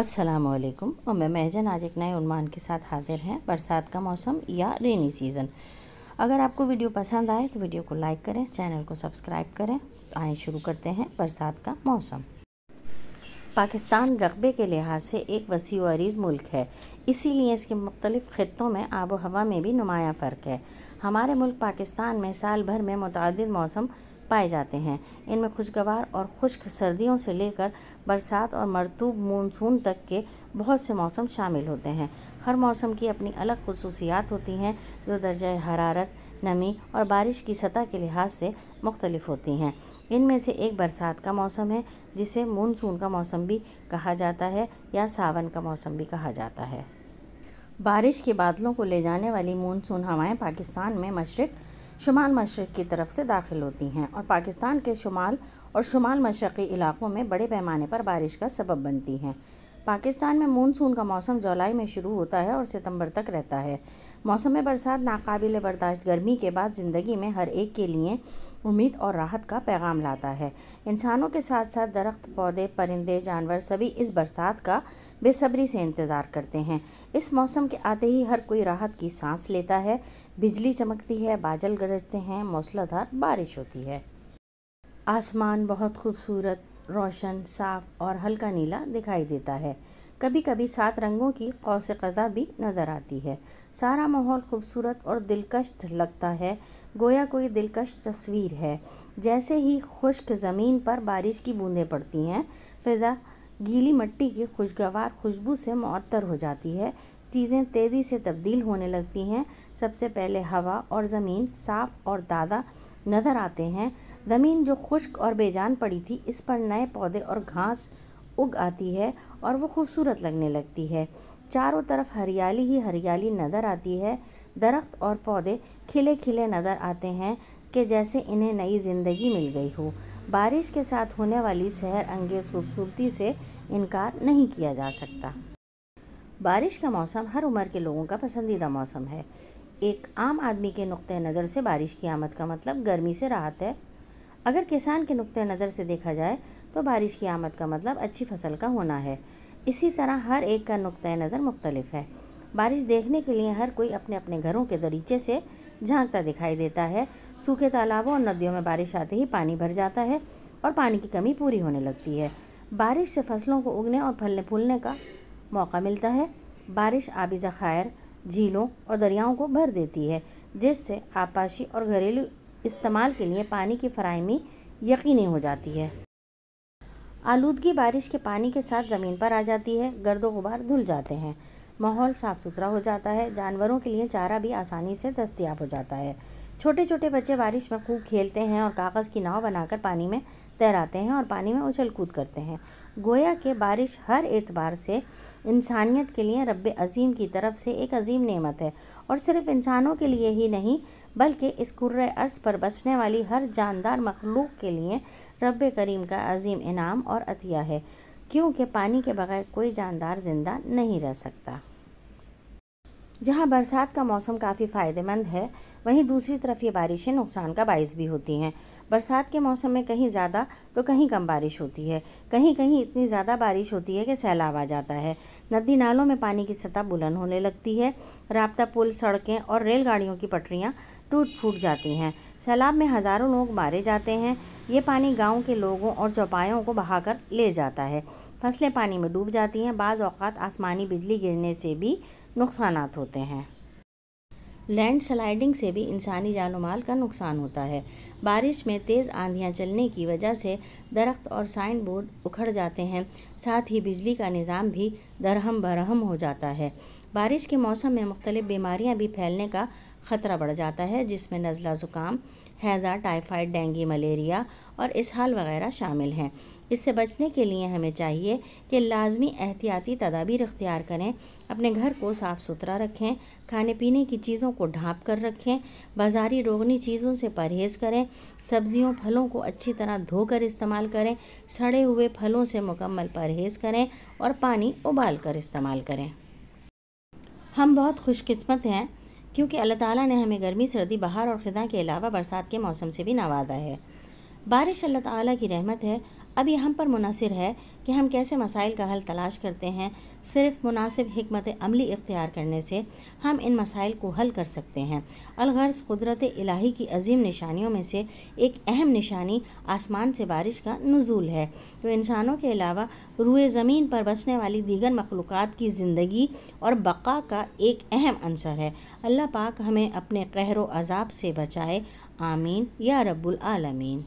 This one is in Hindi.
अस्सलाम वालेकुम और मैं महजन आज एक नए उन्मान के साथ हाजिर हैं बरसात का मौसम या रेनी सीज़न अगर आपको वीडियो पसंद आए तो वीडियो को लाइक करें चैनल को सब्सक्राइब करें तो आए शुरू करते हैं बरसात का मौसम पाकिस्तान रकबे के लिहाज से एक वसी अरीज़ मुल्क है इसीलिए इसके मुख्तलिफ़ ख़त्ों में आबो हवा में भी नुमाया फ़र्क है हमारे मुल्क पाकिस्तान में साल भर में मुतद मौसम पाए जाते हैं इनमें खुशगवार और खुश्क सर्दियों से लेकर बरसात और मरतूब मानसून तक के बहुत से मौसम शामिल होते हैं हर मौसम की अपनी अलग खसूसियात होती हैं जो दर्ज हरारत नमी और बारिश की सतह के लिहाज से मुख्तलिफ होती हैं इनमें से एक बरसात का मौसम है जिसे मानसून का मौसम भी कहा जाता है या सावन का मौसम भी कहा जाता है बारिश के बादलों को ले जाने वाली मानसून हवाएं पाकिस्तान में मशरक़ शुमाल मशरक़ की तरफ से दाखिल होती हैं और पाकिस्तान के शुमाल और शुमाल मशरक़ी इलाक़ों में बड़े पैमाने पर बारिश का सबब बनती हैं पाकिस्तान में मानसून का मौसम जुलाई में शुरू होता है और सितंबर तक रहता है मौसम बरसात नाकबिल बर्दाश्त गर्मी के बाद ज़िंदगी में हर एक के लिए उम्मीद और राहत का पैगाम लाता है इंसानों के साथ साथ दरख्त पौधे परिंदे जानवर सभी इस बरसात का बेसब्री से इंतज़ार करते हैं इस मौसम के आते ही हर कोई राहत की सांस लेता है बिजली चमकती है बादल गरजते हैं मौसलाधार बारिश होती है आसमान बहुत खूबसूरत रोशन साफ और हल्का नीला दिखाई देता है कभी कभी सात रंगों की औस कदा भी नज़र आती है सारा माहौल खूबसूरत और दिलकश लगता है गोया कोई दिलकश तस्वीर है जैसे ही खुश्क ज़मीन पर बारिश की बूंदें पड़ती हैं फिजा गीली मिट्टी की खुशगवार खुशबू से मअतर हो जाती है चीज़ें तेज़ी से तब्दील होने लगती हैं सबसे पहले हवा और ज़मीन साफ और दादा नज़र आते हैं ज़मीन जो खुश्क और बेजान पड़ी थी इस पर नए पौधे और घास उग आती है और वो खूबसूरत लगने लगती है चारों तरफ हरियाली ही हरियाली नज़र आती है दरख्त और पौधे खिले खिले नज़र आते हैं कि जैसे इन्हें नई ज़िंदगी मिल गई हो बारिश के साथ होने वाली शहर अंगेज़ खूबसूरती से इनकार नहीं किया जा सकता बारिश का मौसम हर उम्र के लोगों का पसंदीदा मौसम है एक आम आदमी के नुक़ नज़र से बारिश की आमद का मतलब गर्मी से राहत है अगर किसान के नुक़ नज़र से देखा जाए तो बारिश की आमद का मतलब अच्छी फसल का होना है इसी तरह हर एक का नुक़ नज़र मुख्तलिफ है बारिश देखने के लिए हर कोई अपने अपने घरों के दरीचे से झांकता दिखाई देता है सूखे तालाबों और नदियों में बारिश आते ही पानी भर जाता है और पानी की कमी पूरी होने लगती है बारिश से फसलों को उगने और फलने फूलने का मौका मिलता है बारिश आबी झीलों और दरियाओं को भर देती है जिससे आपाशी और घरेलू इस्तेमाल के लिए पानी की फरहमी यकीनी हो जाती है आलूदगी बारिश के पानी के साथ ज़मीन पर आ जाती है गर्द गुबार धुल जाते हैं माहौल साफ़ सुथरा हो जाता है जानवरों के लिए चारा भी आसानी से दस्तियाब हो जाता है छोटे छोटे बच्चे बारिश में खूब खेलते हैं और कागज़ की नाव बनाकर पानी में तैराते हैं और पानी में उछल कूद करते हैं गोया के बारिश हर एतबार से इंसानियत के लिए रब अज़ीम की तरफ से एक अजीम नेमत है और सिर्फ इंसानों के लिए ही नहीं बल्कि इस कुर्र अर्ज़ पर बसने वाली हर जानदार मखलूक के लिए रब करीम का अजीम इनाम और अतिया है क्योंकि पानी के बगैर कोई जानदार जिंदा नहीं रह सकता जहाँ बरसात का मौसम काफ़ी फ़ायदेमंद है वहीं दूसरी तरफ ये बारिशें नुकसान का बायस भी होती हैं बरसात के मौसम में कहीं ज़्यादा तो कहीं कम बारिश होती है कहीं कहीं इतनी ज़्यादा बारिश होती है कि सैलाब आ जाता है नदी नालों में पानी की सतह बुलंद होने लगती है रबता पुल सड़कें और रेलगाड़ियों की पटरियाँ टूट फूट जाती हैं सैलाब में हज़ारों लोग मारे जाते हैं ये पानी गांव के लोगों और चौपायों को बहाकर ले जाता है फसलें पानी में डूब जाती हैं बाज़ अवत आसमानी बिजली गिरने से भी नुकसान होते हैं लैंड स्लाइडिंग से भी इंसानी जानो माल का नुकसान होता है बारिश में तेज़ आंधियां चलने की वजह से दरख्त और साइन बोर्ड उखड़ जाते हैं साथ ही बिजली का निज़ाम भी दरहम बरहम हो जाता है बारिश के मौसम में मुख्तलिफ बीमारियाँ भी फैलने का ख़तरा बढ़ जाता है जिसमें नज़ला ज़ुकाम हैज़ा टाइफाइड डेंगी मलेरिया और इसहाल वगैरह शामिल हैं इससे बचने के लिए हमें चाहिए कि लाजमी एहतियाती तदाबीर अख्तियार करें अपने घर को साफ़ सुथरा रखें खाने पीने की चीज़ों को ढाँप कर रखें बाज़ारी रोगनी चीज़ों से परहेज़ करें सब्जियों फलों को अच्छी तरह धोकर इस्तेमाल करें सड़े हुए फलों से मुकम्मल परहेज़ करें और पानी उबाल कर इस्तेमाल करें हम बहुत खुशकस्मत हैं क्योंकि अल्लाह ताला ने हमें गर्मी सर्दी बहार और ख़दा के अलावा बरसात के मौसम से भी नवाजा है बारिश अल्लाह ताला की रहमत है अब ये हम पर मुनसर है कि हम कैसे मसाइल का हल तलाश करते हैं सिर्फ मुनासिब हमत अमली इख्तियार करने से हम इन मसाइल को हल कर सकते हैं अलगर्ज़ कुदरत इलाही की अजीम निशानियों में से एक अहम निशानी आसमान से बारिश का नज़ूल है जो इंसानों के अलावा रुए ज़मीन पर बसने वाली दीगर मखलूक की ज़िंदगी और बका का एक अहम अंसर है अल्लाह पाक हमें अपने कहर अजाब से बचाए आमीन या रबालमीन